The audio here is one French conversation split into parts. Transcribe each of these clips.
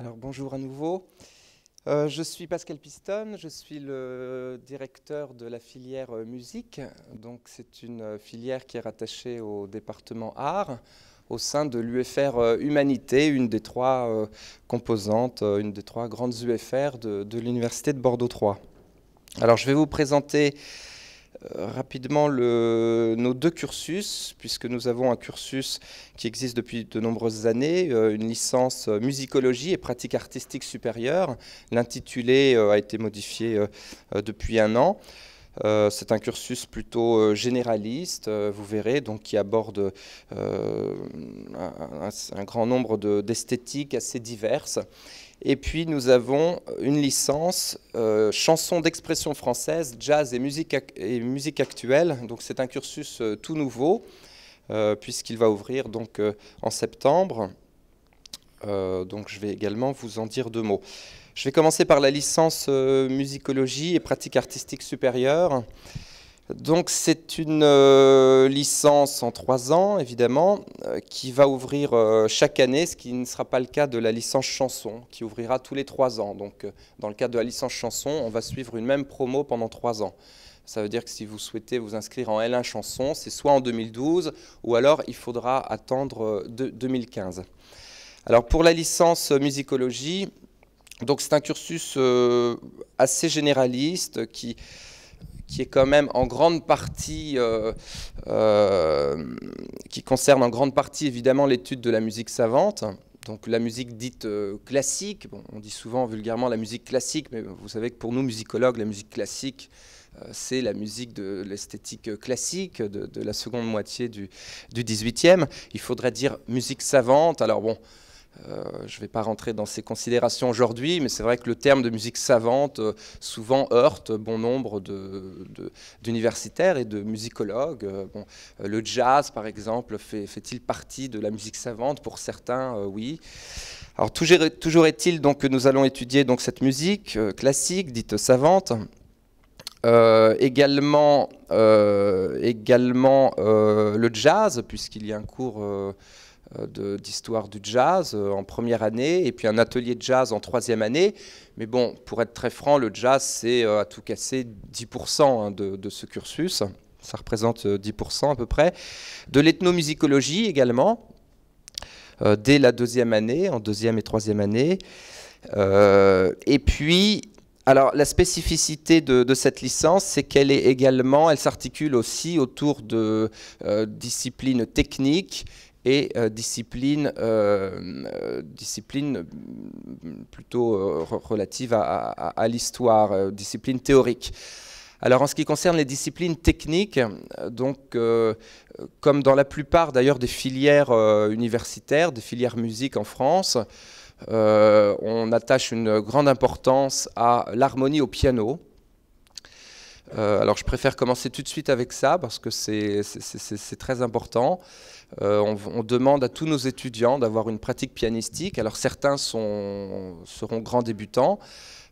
Alors bonjour à nouveau. Euh, je suis Pascal Piston, je suis le directeur de la filière euh, musique. Donc c'est une euh, filière qui est rattachée au département art au sein de l'UFR Humanité, une des trois composantes, une des trois grandes UFR de, l'Université de Bordeaux 3. Alors je vais vous présenter euh, rapidement nos deux cursus, puisque nous avons un cursus qui existe depuis de nombreuses années, euh, une licence euh, musicologie et pratique artistique supérieure. L'intitulé a été modifié depuis un an. c'est un cursus plutôt généraliste, vous verrez, donc qui aborde un, grand nombre d'esthétiques assez diverses. Et puis nous avons une licence chanson euh, chansons d'expression française, jazz et musique, et musique actuelle. Donc c'est un cursus euh, tout nouveau euh, puisqu'il va ouvrir donc en septembre. donc je vais également vous en dire deux mots. Je vais commencer par la licence musicologie et pratique artistique supérieure. Donc c'est une euh, licence en trois ans, évidemment, euh, qui va ouvrir euh, chaque année, ce qui ne sera pas le cas de la licence chanson, qui ouvrira tous les trois ans. Donc dans le cadre de la licence chanson, on va suivre une même promo pendant trois ans. Ça veut dire que si vous souhaitez vous inscrire en L1 chanson, c'est soit en 2012 ou alors il faudra attendre 2015. Alors pour la licence musicologie, donc c'est un cursus assez généraliste qui qui est quand même en grande partie, euh, euh, qui concerne en grande partie évidemment l'étude de la musique savante. Donc la musique dite euh, classique, bon, on dit souvent vulgairement la musique classique, mais vous savez que pour nous musicologues, la musique classique, c'est la musique de l'esthétique classique de, la seconde moitié du, du 18e. Il faudrait dire musique savante. Alors bon, euh, je ne vais pas rentrer dans ces considérations aujourd'hui, mais c'est vrai que le terme de musique savante euh, souvent heurte bon nombre d'universitaires de, et de musicologues. Euh, bon, le jazz, par exemple, fait-il partie de la musique savante Pour certains, oui. Alors toujours, est-il donc que nous allons étudier donc cette musique classique dite savante. également, également le jazz, puisqu'il y a un cours euh, d'histoire du jazz euh, en première année et puis un atelier de jazz en troisième année. Mais bon, pour être très franc, le jazz, c'est euh, à tout casser 10% hein, de, ce cursus. Ça représente 10% à peu près. De l'ethnomusicologie également, dès la deuxième année, en deuxième et troisième année. et puis, alors la spécificité de, cette licence, c'est qu'elle est également, elle s'articule aussi autour de disciplines techniques et disciplines euh, discipline, euh, euh, plutôt relative à, l'histoire, disciplines théoriques. Alors en ce qui concerne les disciplines techniques, donc comme dans la plupart d'ailleurs des filières universitaires, des filières musique en France, on attache une grande importance à l'harmonie au piano. Euh, alors je préfère commencer tout de suite avec ça parce que c'est très important. Euh, on, demande à tous nos étudiants d'avoir une pratique pianistique. Alors certains seront grands débutants.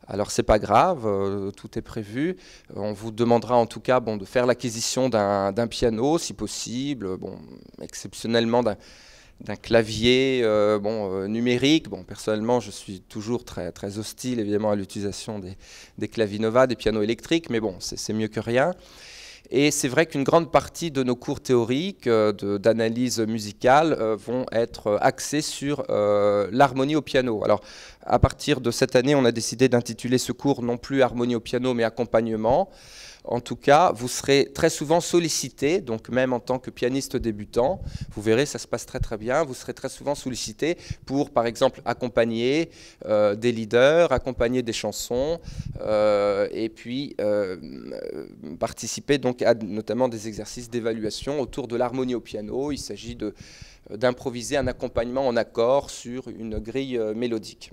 Alors c'est pas grave, euh, tout est prévu. On vous demandera en tout cas de faire l'acquisition d'un piano si possible, bon, exceptionnellement d'un d'un clavier euh, euh, numérique. Bon, personnellement, je suis toujours très, très hostile évidemment à l'utilisation des, des Nova, des pianos électriques, mais bon, c'est mieux que rien. Et c'est vrai qu'une grande partie de nos cours théoriques euh, d'analyse musicale vont être axés sur l'harmonie au piano. Alors, à partir de cette année, on a décidé d'intituler ce cours non plus harmonie au piano, mais accompagnement en tout cas, vous serez très souvent sollicité, donc même en tant que pianiste débutant, vous verrez, ça se passe très très bien, vous serez très souvent sollicité pour, par exemple, accompagner euh, des leaders, accompagner des chansons, euh, et puis euh, participer donc à notamment des exercices d'évaluation autour de l'harmonie au piano. Il s'agit d'improviser un accompagnement en accord sur une grille mélodique.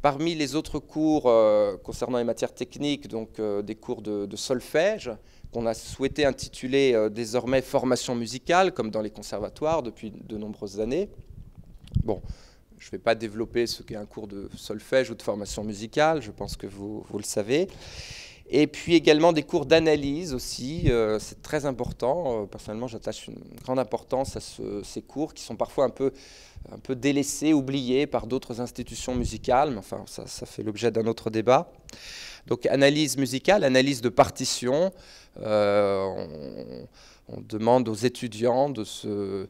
Parmi les autres cours euh, concernant les matières techniques, donc euh, des cours de, solfège, qu'on a souhaité intituler euh, désormais formation musicale, comme dans les conservatoires depuis de nombreuses années. Bon, je ne vais pas développer ce qu'est un cours de solfège ou de formation musicale, je pense que vous, le savez. Et puis également des cours d'analyse aussi, c'est très important. personnellement, j'attache une grande importance à ces cours qui sont parfois un peu un peu délaissé, oublié par d'autres institutions musicales, mais enfin ça, fait l'objet d'un autre débat. Donc analyse musicale, analyse de partitions. Euh, on, demande aux étudiants de se,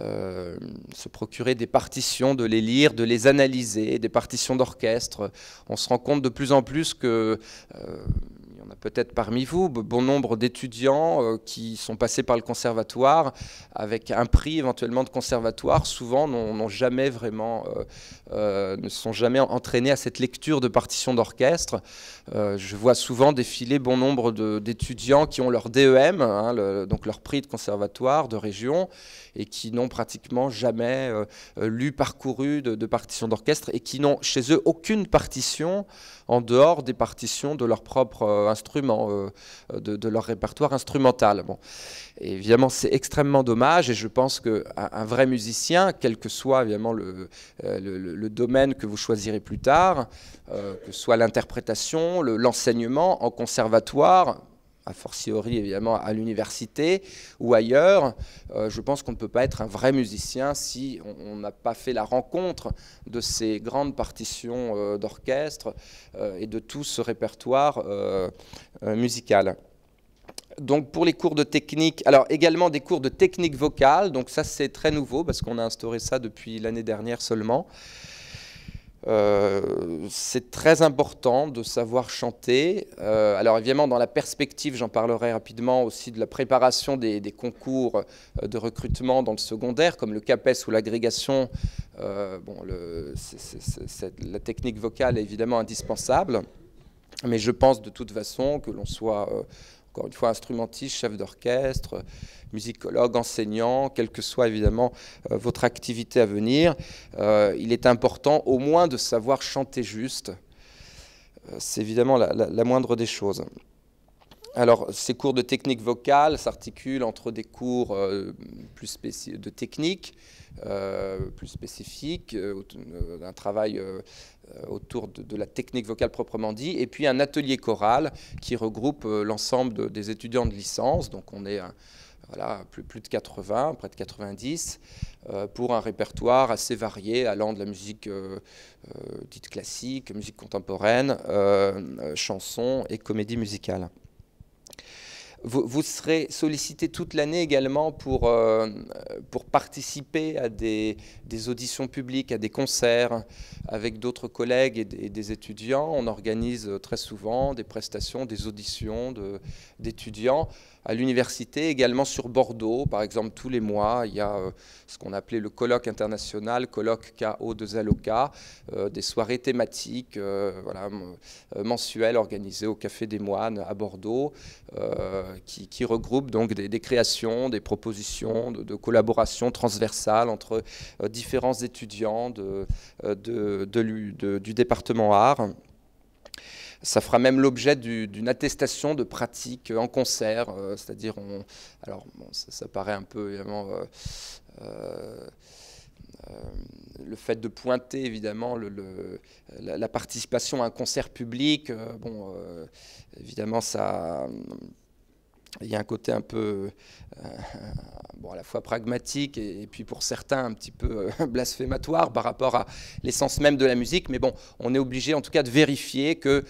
euh, se, procurer des partitions, de les lire, de les analyser, des partitions d'orchestre. On se rend compte de plus en plus que... Euh, peut-être parmi vous, bon nombre d'étudiants euh, qui sont passés par le conservatoire avec un prix éventuellement de conservatoire, souvent n'ont jamais vraiment, euh, euh, ne sont jamais entraînés à cette lecture de partition d'orchestre. je vois souvent défiler bon nombre d'étudiants qui ont leur DEM, hein, donc leur prix de conservatoire de région, et qui n'ont pratiquement jamais lu, parcouru de, de partition d'orchestre et qui n'ont chez eux aucune partition en dehors des partitions de leur propre instrument instruments, euh, euh, de, leur répertoire instrumental. Bon. évidemment, c'est extrêmement dommage et je pense qu'un un vrai musicien, quel que soit évidemment euh, le, le, le domaine que vous choisirez plus tard, que ce soit l'interprétation, l'enseignement en conservatoire, a fortiori évidemment à l'université ou ailleurs. Euh, je pense qu'on ne peut pas être un vrai musicien si on n'a pas fait la rencontre de ces grandes partitions euh, d'orchestre euh, et de tout ce répertoire musical. Donc pour les cours de technique, alors également des cours de technique vocale, donc ça c'est très nouveau parce qu'on a instauré ça depuis l'année dernière seulement. Euh, c'est très important de savoir chanter. Euh, alors évidemment, dans la perspective, j'en parlerai rapidement aussi de la préparation des, concours euh, de recrutement dans le secondaire, comme le CAPES ou l'agrégation. bon, le, la technique vocale est évidemment indispensable. Mais je pense de toute façon que l'on soit encore une fois instrumentiste, chef d'orchestre, musicologue, enseignant, quelle que soit évidemment euh, votre activité à venir, euh, il est important au moins de savoir chanter juste. Euh, c'est évidemment la moindre des choses. Alors, ces cours de technique vocale s'articulent entre des cours euh, de technique, euh, plus spécifiques, euh, un travail autour de, la technique vocale proprement dit, et puis un atelier choral qui regroupe l'ensemble des étudiants de licence. Donc, on est plus, de 80, près de 90, pour un répertoire assez varié allant de la musique dite classique, musique contemporaine, chansons et comédie musicale. Vous, serez sollicité toute l'année également pour, euh, pour participer à des, des, auditions publiques, à des concerts avec d'autres collègues et, des étudiants. On organise euh, très souvent des prestations, des auditions d'étudiants à l'université, également sur Bordeaux. Par exemple, tous les mois, il y a euh, ce qu'on appelait le colloque international, colloque ko de Zaloka, euh, des soirées thématiques euh, voilà, mensuelles organisées au Café des Moines à Bordeaux, qui, regroupe donc des, créations, des propositions de, collaboration transversale entre différents étudiants du département art. Ça fera même l'objet d'une attestation de pratique euh, en concert, euh, c'est-à-dire, on, alors ça, paraît un peu évidemment euh, le fait de pointer évidemment la, participation à un concert public, bon, évidemment ça, il y a un côté un peu, euh, à la fois pragmatique et, puis pour certains un petit peu euh, blasphématoire par rapport à l'essence même de la musique. Mais bon, on est obligé en tout cas de vérifier que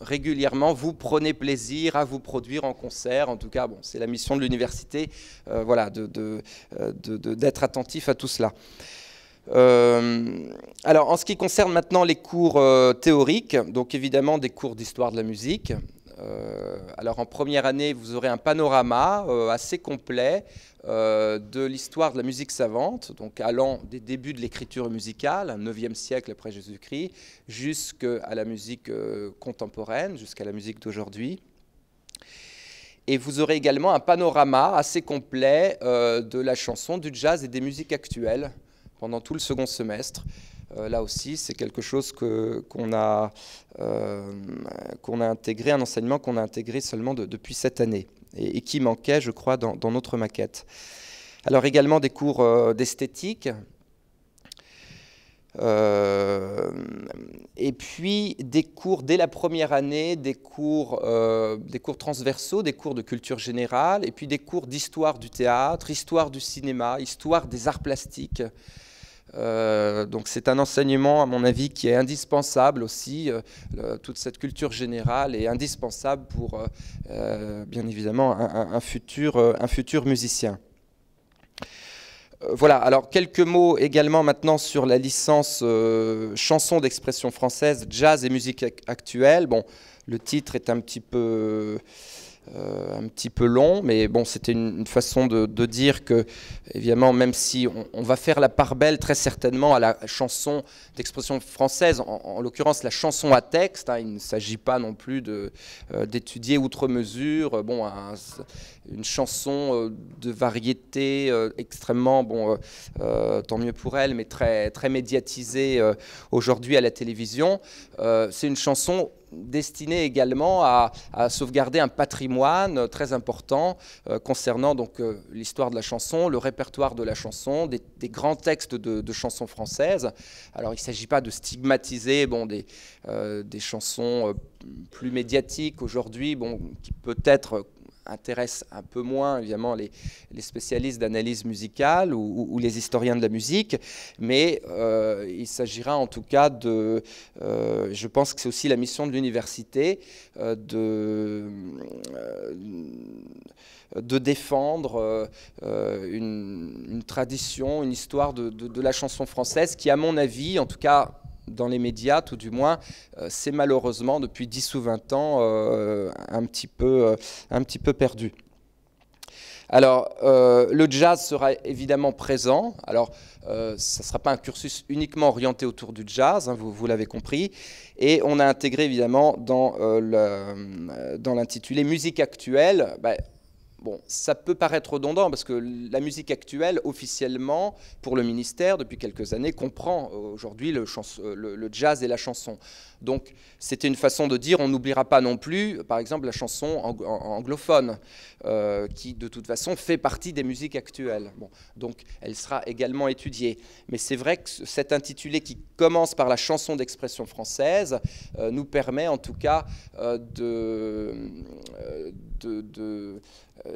régulièrement vous prenez plaisir à vous produire en concert. En tout cas, bon, c'est la mission de l'université, euh, d'être attentif à tout cela. alors, en ce qui concerne maintenant les cours théoriques, donc évidemment des cours d'histoire de la musique, euh, alors en première année, vous aurez un panorama euh, assez complet euh, de l'histoire de la musique savante, donc allant des débuts de l'écriture musicale, 9e siècle après Jésus-Christ, jusqu'à la musique contemporaine, jusqu'à la musique d'aujourd'hui. Et vous aurez également un panorama assez complet de la chanson, du jazz et des musiques actuelles pendant tout le second semestre. Euh, là aussi, c'est quelque chose qu'on a, euh, qu'on a intégré, un enseignement qu'on a intégré seulement depuis cette année et, qui manquait, je crois, dans, notre maquette. Alors également des cours euh, d'esthétique. et puis des cours dès la première année, des cours transversaux, des cours de culture générale, et puis des cours d'histoire du théâtre, histoire du cinéma, histoire des arts plastiques, euh, donc c'est un enseignement, à mon avis, qui est indispensable aussi. Euh, toute cette culture générale est indispensable pour, euh, bien évidemment, un, futur, un futur musicien. Voilà, alors quelques mots également maintenant sur la licence chanson d'expression française, jazz et musique actuelle. Bon, le titre est un petit peu euh, un petit peu long, mais bon, c'était une, façon de, dire que, évidemment, même si on, va faire la part belle très certainement à la chanson d'expression française, en, l'occurrence la chanson à texte, hein, il ne s'agit pas non plus euh, d'étudier outre mesure, euh, bon, une chanson de variété extrêmement, bon, tant mieux pour elle, mais très, très médiatisée aujourd'hui à la télévision. C'est une chanson destiné également à, sauvegarder un patrimoine très important euh, concernant donc euh, l'histoire de la chanson, le répertoire de la chanson, des, grands textes de, chansons françaises. Alors il ne s'agit pas de stigmatiser euh, des, chansons plus médiatiques aujourd'hui, bon, qui peut-être intéresse un peu moins évidemment les, spécialistes d'analyse musicale ou, les historiens de la musique, mais euh, il s'agira en tout cas de, euh, je pense que c'est aussi la mission de l'université euh, de, de défendre une, tradition, une histoire de, de, de la chanson française qui, à mon avis, en tout cas dans les médias, tout du moins, euh, c'est malheureusement depuis 10 ou 20 ans euh, un, petit peu, euh, un petit peu perdu. Alors, le jazz sera évidemment présent. Alors, ce ne sera pas un cursus uniquement orienté autour du jazz, hein, vous, l'avez compris. Et on a intégré évidemment dans, l'intitulé Musique actuelle, bah, Bon, ça peut paraître redondant parce que la musique actuelle, officiellement, pour le ministère, depuis quelques années, comprend euh, aujourd'hui euh, le, le, jazz et la chanson. Donc c'était une façon de dire on n'oubliera pas non plus, par exemple, la chanson anglophone, euh, qui de toute façon fait partie des musiques actuelles. donc elle sera également étudiée. Mais c'est vrai que cet intitulé qui commence par la chanson d'expression française euh, nous permet en tout cas euh,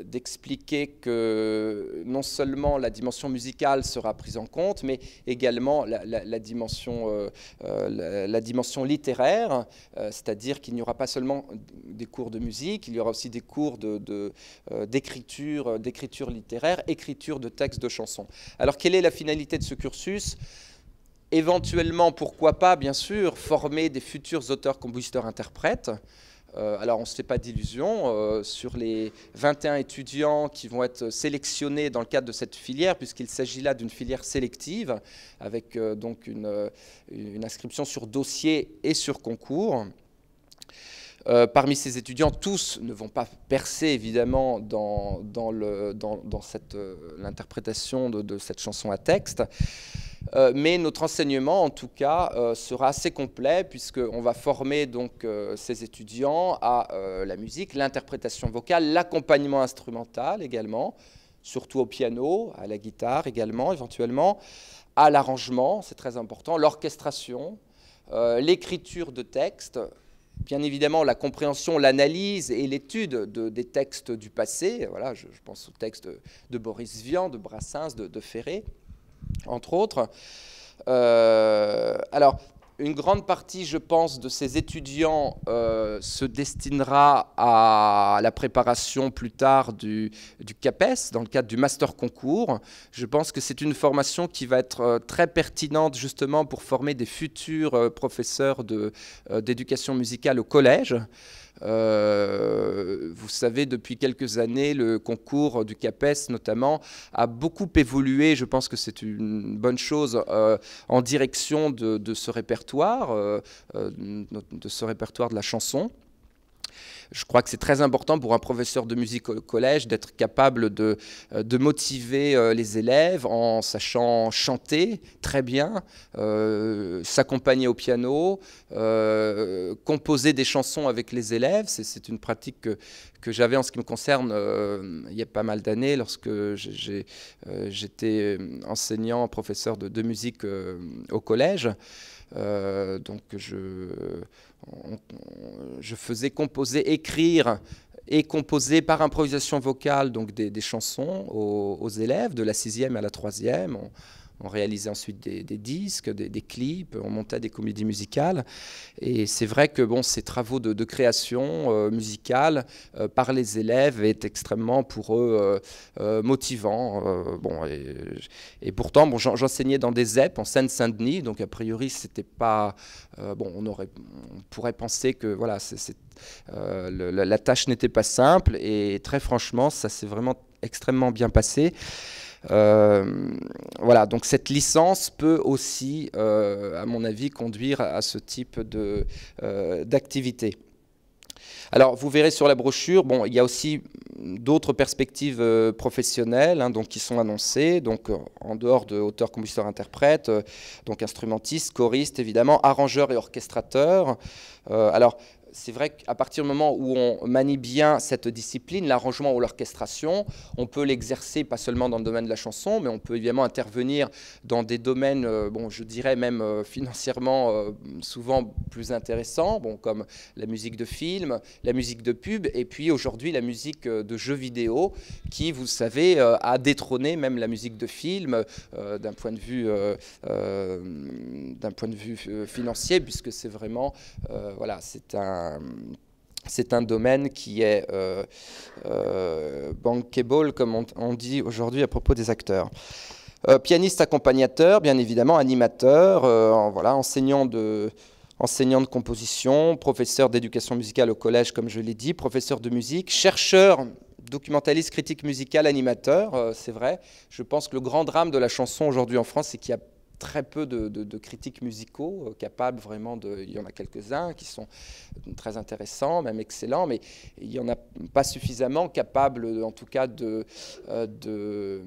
d'expliquer que non seulement la dimension musicale sera prise en compte, mais également la, dimension, la, dimension littéraire euh, c'est-à-dire qu'il n'y aura pas seulement des cours de musique, il y aura aussi des cours euh, d'écriture, euh, d'écriture littéraire, écriture de textes de chansons. Alors quelle est la finalité de ce cursus Éventuellement, pourquoi pas, bien sûr, former des futurs auteurs, compositeurs, interprètes. Euh, alors on ne se fait pas d'illusions, euh, sur les 21 étudiants qui vont être sélectionnés dans le cadre de cette filière, puisqu'il s'agit là d'une filière sélective, avec euh, donc une, inscription sur dossier et sur concours. parmi ces étudiants, tous ne vont pas percer évidemment dans, l'interprétation dans, de cette chanson à texte. Euh, mais notre enseignement, en tout cas, euh, sera assez complet puisqu'on va former donc euh, ces étudiants à la musique, l'interprétation vocale, l'accompagnement instrumental également, surtout au piano, à la guitare également, éventuellement, à l'arrangement, c'est très important, l'orchestration, l'écriture de textes, bien évidemment la compréhension, l'analyse et l'étude des textes du passé. Voilà, je, pense aux textes de, Boris Vian, de Brassens, de Ferré entre autres. Euh, alors, une grande partie, je pense, de ces étudiants euh, se destinera à la préparation plus tard du, CAPES, dans le cadre du master concours. Je pense que c'est une formation qui va être euh, très pertinente justement pour former des futurs professeurs d'éducation musicale au collège. Euh, vous savez, depuis quelques années, le concours du CAPES notamment a beaucoup évolué. Je pense que c'est une bonne chose euh, en direction de, ce répertoire, euh, de ce répertoire de la chanson je crois que c'est très important pour un professeur de musique au collège d'être capable de, euh, de motiver euh, les élèves en sachant chanter très bien, euh, s'accompagner au piano, composer des chansons avec les élèves. C'est une pratique que, j'avais en ce qui me concerne il y a pas mal d'années lorsque j'étais enseignant, professeur de, de musique au collège. Euh, donc je, je, faisais composer, écrire et composer par improvisation vocale donc des, chansons aux, élèves de la sixième à la troisième. On réalisait ensuite des, disques, des, clips, on montait des comédies musicales. Et c'est vrai que bon, ces travaux de, création euh, musicale euh, par les élèves est extrêmement pour eux euh, motivant. bon, et, pourtant, bon, j'enseignais dans des ZEP en Seine-Saint-Denis, donc a priori, c'était pas bon. On aurait, pourrait penser que voilà, la tâche n'était pas simple. Et très franchement, ça s'est vraiment extrêmement bien passé. Euh, voilà, donc cette licence peut aussi, euh, à mon avis, conduire à ce type euh, d'activité. Alors, vous verrez sur la brochure, bon, il y a aussi d'autres perspectives professionnelles hein, donc, qui sont annoncées, donc en dehors de auteur, compositeur, interprète, donc instrumentiste, choriste, évidemment, arrangeur et orchestrateur. alors, c'est vrai qu'à partir du moment où on manie bien cette discipline, l'arrangement ou l'orchestration, on peut l'exercer pas seulement dans le domaine de la chanson, mais on peut évidemment intervenir dans des domaines, euh, bon, je dirais même euh, financièrement euh, souvent plus intéressants, bon, comme la musique de film, la musique de pub, et puis aujourd'hui la musique de jeux vidéo, qui, vous savez, a détrôné même la musique de film d'un point de vue, d'un point de vue financier, puisque c'est vraiment, voilà, c'est un euh, c'est un domaine qui est euh, euh bankable, comme on, dit aujourd'hui à propos des acteurs. Euh, pianiste accompagnateur, bien évidemment, animateur, voilà, enseignant de, enseignant de composition, professeur d'éducation musicale au collège, comme je l'ai dit, professeur de musique, chercheur, documentaliste, critique musicale, animateur, c'est vrai. Je pense que le grand drame de la chanson aujourd'hui en France, c'est qu'il y a très peu de, critiques musicaux euh, capables vraiment de... Il y en a quelques-uns qui sont euh, très intéressants, même excellents, mais il n'y en a pas suffisamment capables, en tout cas, euh, de,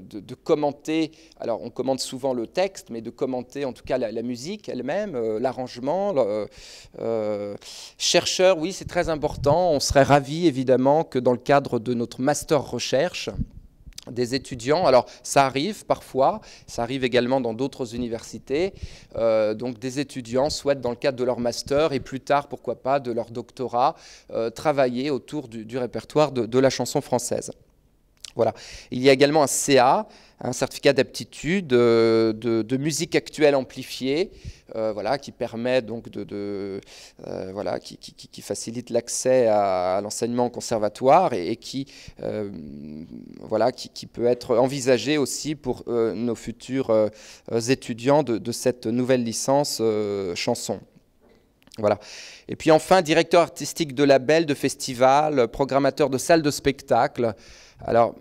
de, commenter... Alors, on commente souvent le texte, mais de commenter, en tout cas, la, musique elle-même, l'arrangement. chercheur, oui, c'est très important. On serait ravi, évidemment, que dans le cadre de notre master recherche, des étudiants. Alors ça arrive parfois, ça arrive également dans d'autres universités. Euh, donc des étudiants souhaitent dans le cadre de leur master et plus tard, pourquoi pas, de leur doctorat, euh, travailler autour du, répertoire de la chanson française. Il y a également un CA, un certificat d'aptitude euh, de, musique actuelle amplifiée, euh, voilà, qui permet donc de, euh, voilà, qui, facilite l'accès à, l'enseignement conservatoire et, qui, voilà, qui, peut être envisagé aussi pour nos futurs étudiants de, cette nouvelle licence chanson. Voilà. Et puis enfin, directeur artistique de labels, de festivals, programmateur de salles de spectacle. Alors,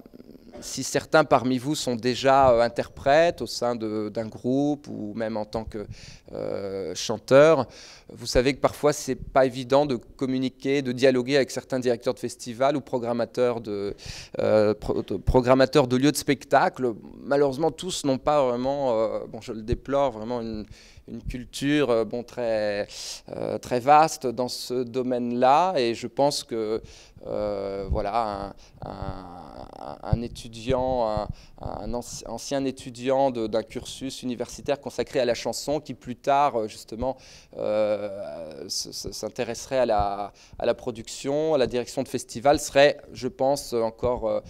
si certains parmi vous sont déjà euh, interprètes au sein d'un groupe ou même en tant que euh, chanteur, vous savez que parfois c'est pas évident de communiquer, de dialoguer avec certains directeurs de festivals ou programmateurs de, euh, de lieux de spectacle. Malheureusement, tous n'ont pas vraiment, bon, je le déplore, vraiment une une culture euh, bon, très, euh, très vaste dans ce domaine-là. Et je pense que euh, voilà, un, étudiant, un, ancien étudiant d'un cursus universitaire consacré à la chanson qui plus tard, justement, s'intéresserait à la, à la, production, à la direction de festival serait, je pense, encore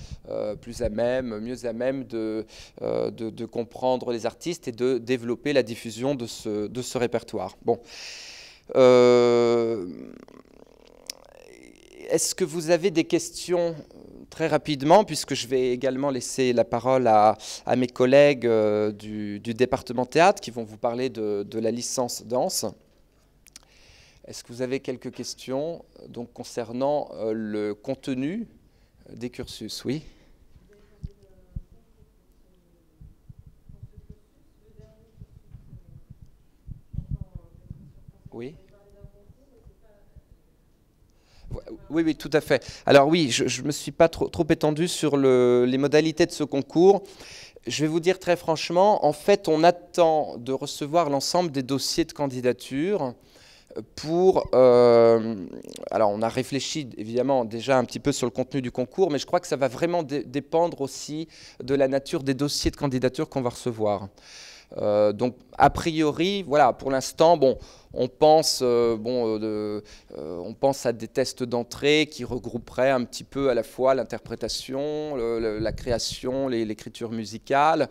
plus à même, mieux à même de, de, de comprendre les artistes et de développer la diffusion de ce ce, de ce répertoire. Bon. Euh, est-ce que vous avez des questions très rapidement, puisque je vais également laisser la parole à, mes collègues euh, du, département théâtre qui vont vous parler de, de la licence danse. Est-ce que vous avez quelques questions donc, concernant euh, le contenu des cursus Oui. Oui. Oui, oui, tout à fait. Alors oui, je ne me suis pas trop, étendu sur les modalités de ce concours. Je vais vous dire très franchement, en fait, on attend de recevoir l'ensemble des dossiers de candidature euh, pour... Euh, alors, on a réfléchi évidemment déjà un petit peu sur le contenu du concours, mais je crois que ça va vraiment dépendre aussi de la nature des dossiers de candidature qu'on va recevoir. Euh, donc, a priori, voilà, pour l'instant, bon, on pense, euh, bon, euh, on pense à des tests d'entrée qui regrouperaient un petit peu à la fois l'interprétation, la création, l'écriture musicale,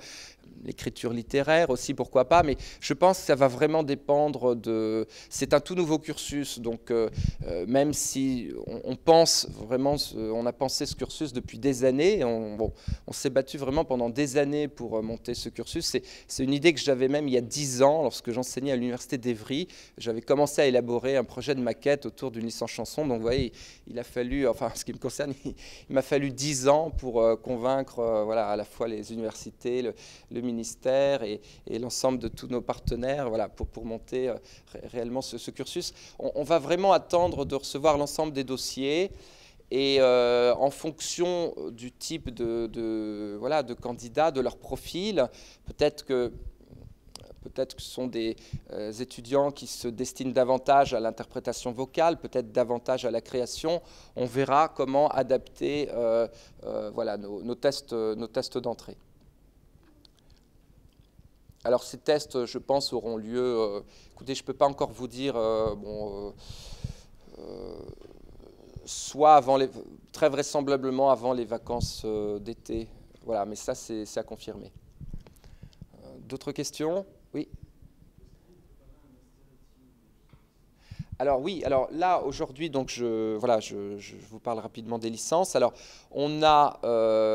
l'écriture littéraire aussi, pourquoi pas, mais je pense que ça va vraiment dépendre de... C'est un tout nouveau cursus, donc euh, euh, même si on, pense vraiment, on a pensé ce cursus depuis des années, on, on s'est battu vraiment pendant des années pour euh, monter ce cursus, c'est une idée que j'avais même il y a dix ans, lorsque j'enseignais à l'université d'Evry, j'avais commencé à élaborer un projet de maquette autour d'une licence chanson, donc vous voyez, il a fallu, enfin ce qui me concerne, il, m'a fallu dix ans pour convaincre voilà, à la fois les universités, le, le et, l'ensemble de tous nos partenaires voilà, pour, monter euh, réellement ce, cursus. On, va vraiment attendre de recevoir l'ensemble des dossiers. Et euh, en fonction euh, du type de, de, voilà, de candidat, de leur profil, peut-être que peut-être que ce sont des étudiants qui se destinent davantage à l'interprétation vocale, peut-être davantage à la création. On verra comment adapter voilà, nos tests, nos tests d'entrée. Alors ces tests, je pense, auront lieu. Euh, écoutez, je ne peux pas encore vous dire. Euh, bon, euh, soit avant les, très vraisemblablement avant les vacances d'été. Voilà, mais ça, c'est à confirmer. D'autres questions Oui. Alors oui, alors là aujourd'hui, donc je, je, vous parle rapidement des licences. Alors on a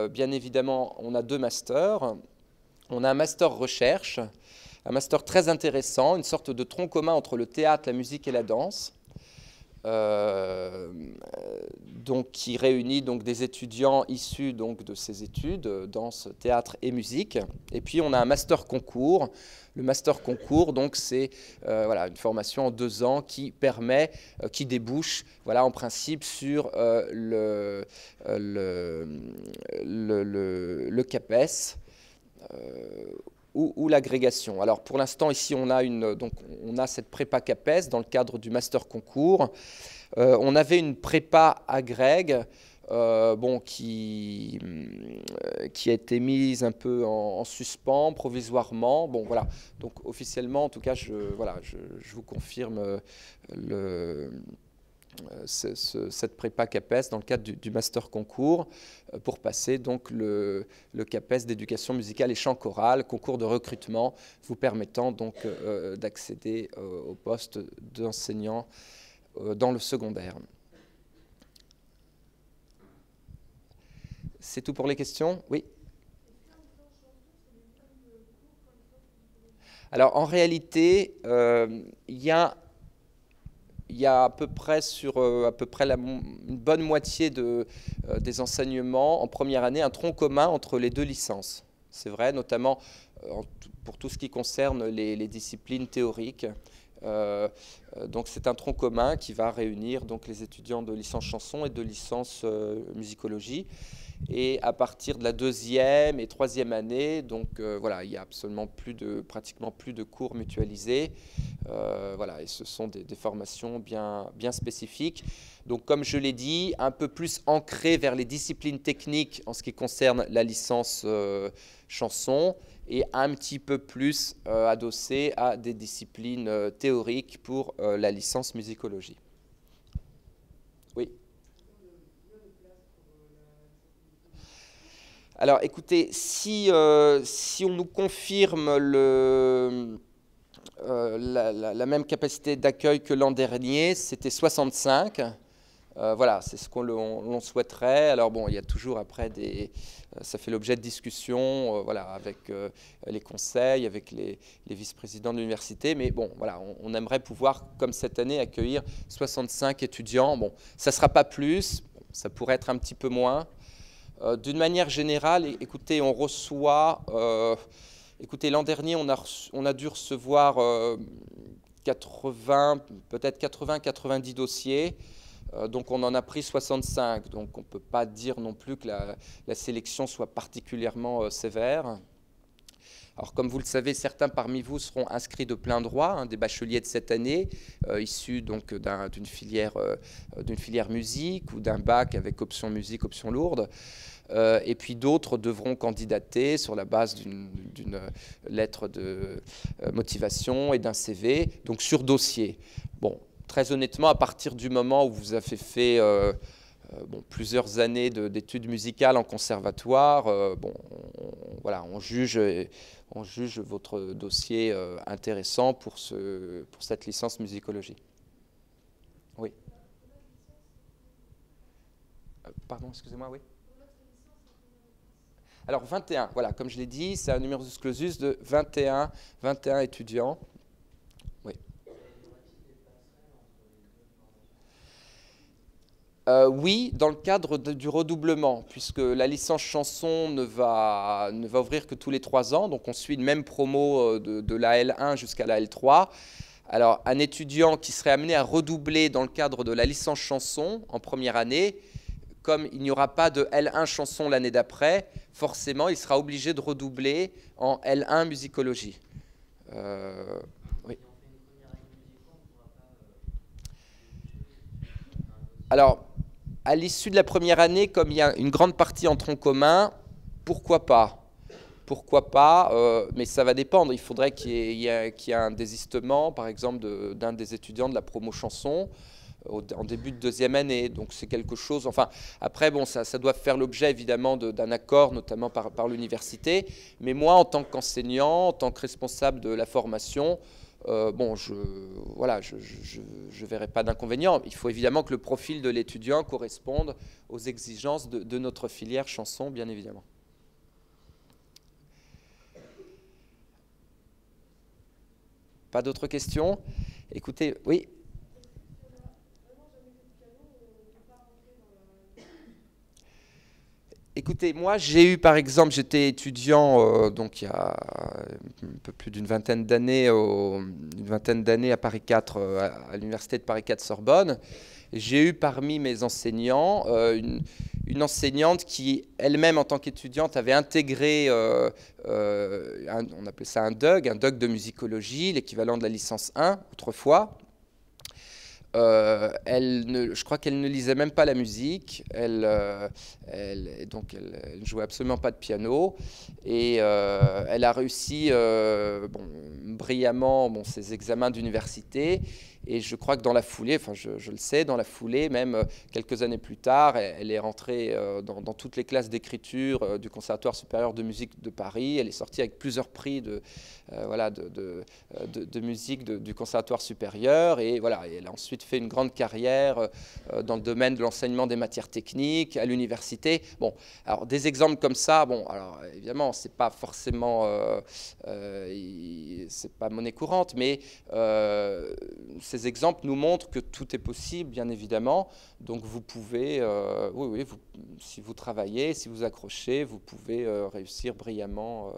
bien évidemment, on a deux masters on a un master recherche, un master très intéressant, une sorte de tronc commun entre le théâtre, la musique et la danse. Euh, donc, qui réunit donc des étudiants issus donc de ces études, danse, théâtre et musique. Et puis on a un master concours. Le master concours, donc c'est euh, voilà une formation en deux ans qui permet, euh, qui débouche, voilà en principe sur le, CAPES. Euh, ou, l'agrégation. Alors pour l'instant, ici, on a, une, donc, on a cette prépa CAPES dans le cadre du master concours. Euh, on avait une prépa agrègue euh, bon, qui, qui a été mise un peu en, suspens provisoirement. Bon, voilà. Donc officiellement, en tout cas, je, voilà, je vous confirme le euh, cette prépa CAPES dans le cadre du, master concours euh, pour passer donc le, CAPES d'éducation musicale et chant choral, concours de recrutement vous permettant donc euh, d'accéder au poste d'enseignant dans le secondaire. C'est tout pour les questions Oui Alors en réalité, il y a il y a à peu près sur euh, à peu près une bonne moitié de, euh, des enseignements en première année un tronc commun entre les deux licences. C'est vrai, notamment euh, pour tout ce qui concerne les disciplines théoriques. Euh, donc c'est un tronc commun qui va réunir donc les étudiants de licence chanson et de licence euh, musicologie. Et à partir de la deuxième et troisième année, donc euh, voilà, il y a absolument plus de, pratiquement plus de cours mutualisés. voilà, et ce sont des, des formations bien, bien spécifiques. Donc comme je l'ai dit, un peu plus ancré vers les disciplines techniques en ce qui concerne la licence euh, chanson et un petit peu plus euh, adossé à des disciplines euh, théoriques pour la licence musicologie. Oui. Alors écoutez, si, on nous confirme le... la, même capacité d'accueil que l'an dernier, c'était 65. Euh, voilà, c'est ce qu'on l'on souhaiterait. Alors bon, il y a toujours après des, euh, ça fait l'objet de discussions, euh, voilà, avec les conseils, avec les, vice-présidents de l'université. Mais bon, voilà, on, aimerait pouvoir, comme cette année, accueillir 65 étudiants. Bon, ça ne sera pas plus, ça pourrait être un petit peu moins. D'une manière générale, écoutez, on reçoit, écoutez, l'an dernier, on a, on a dû recevoir 80, peut-être 80-90 dossiers. Euh, donc on en a pris 65, donc on ne peut pas dire non plus que la, sélection soit particulièrement euh, sévère. Alors comme vous le savez, certains parmi vous seront inscrits de plein droit, hein, des bacheliers de cette année, euh, issus donc d'une filière, d'une filière musique ou d'un bac avec option musique, option lourde. et puis d'autres devront candidater sur la base d'une lettre de motivation et d'un CV, donc sur dossier. Bon, très honnêtement, à partir du moment où vous avez fait euh, euh, bon, plusieurs années d'études musicales en conservatoire, euh, bon, on, voilà, on juge, on juge votre dossier intéressant pour, ce, pour cette licence musicologie. Oui. Pardon, excusez-moi, oui. Alors 21, voilà, comme je l'ai dit, c'est un de clausus de 21, 21 étudiants. Euh, oui, dans le cadre du redoublement, puisque la licence chanson ne va, ne va ouvrir que tous les trois ans, donc on suit le même promo euh, de, la L1 jusqu'à la L3. Alors, un étudiant qui serait amené à redoubler dans le cadre de la licence chanson en première année, comme il n'y aura pas de L1 chanson l'année d'après, forcément, il sera obligé de redoubler en L1 musicologie. Euh, Alors, à l'issue de la première année, comme il y a une grande partie en tronc commun, pourquoi pas pourquoi pas, euh, mais ça va dépendre. Il faudrait qu'il y, ait un désistement, par exemple, d'un des étudiants de la promo chanson euh, en début de deuxième année. Donc c'est quelque chose. Enfin, après, bon, ça, doit faire l'objet évidemment d'un accord, notamment par l'université. Mais moi, en tant qu'enseignant, en tant que responsable de la formation, euh, bon, je voilà, je, verrai pas d'inconvénient. Il faut évidemment que le profil de l'étudiant corresponde aux exigences de, notre filière chanson, bien évidemment. Pas d'autres questions Écoutez, oui. Écoutez, moi j'ai eu par exemple, j'étais étudiant euh, donc il y a un peu plus d'une vingtaine d'années, une vingtaine d'années à Paris 4, euh, à l'université de Paris 4 Sorbonne. J'ai eu parmi mes enseignants euh, une, enseignante qui elle-même en tant qu'étudiante avait intégré, on appelait ça un DUG, un DUG de musicologie, l'équivalent de la licence 1 autrefois. Euh, elle je crois qu'elle ne lisait même pas la musique. Elle, ne euh, donc, elle, jouait absolument pas de piano. Et euh, elle a réussi bon, brillamment bon, ses examens d'université. Et je crois que dans la foulée, enfin je, le sais, dans la foulée, même euh, quelques années plus tard, elle, est rentrée euh, dans, toutes les classes d'écriture euh, du Conservatoire supérieur de musique de Paris. Elle est sortie avec plusieurs prix de, voilà, de, de, musique du Conservatoire supérieur. Et voilà, elle a ensuite fait une grande carrière dans le domaine de l'enseignement des matières techniques à l'université. Bon, alors des exemples comme ça, bon, alors évidemment, c'est pas forcément, euh, c'est pas monnaie courante, mais ces exemples nous montrent que tout est possible, bien évidemment. Donc vous pouvez, euh, oui, oui, si vous travaillez, si vous accrochez, vous pouvez euh, réussir brillamment,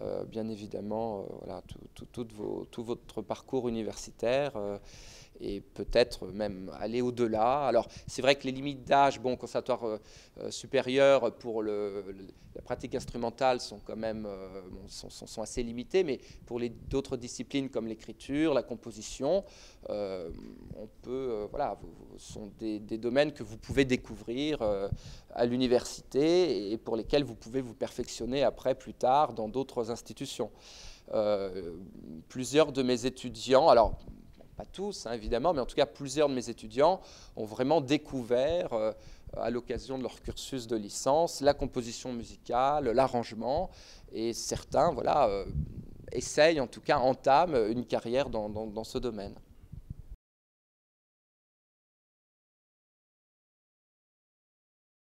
euh, bien évidemment, voilà, tout, tout, votre parcours universitaire et peut-être même aller au-delà. Alors, c'est vrai que les limites d'âge, bon, conservatoire euh, euh, supérieur pour le, la pratique instrumentale sont quand même euh, sont, assez limitées, mais pour les d'autres disciplines comme l'écriture, la composition, on peut, voilà, sont des, des, domaines que vous pouvez découvrir à l'université et pour lesquels vous pouvez vous perfectionner après, plus tard, dans d'autres institutions. plusieurs de mes étudiants, alors pas tous hein, évidemment, mais en tout cas plusieurs de mes étudiants ont vraiment découvert euh, à l'occasion de leur cursus de licence la composition musicale, l'arrangement, et certains voilà, euh, essayent en tout cas, entament une carrière dans ce domaine.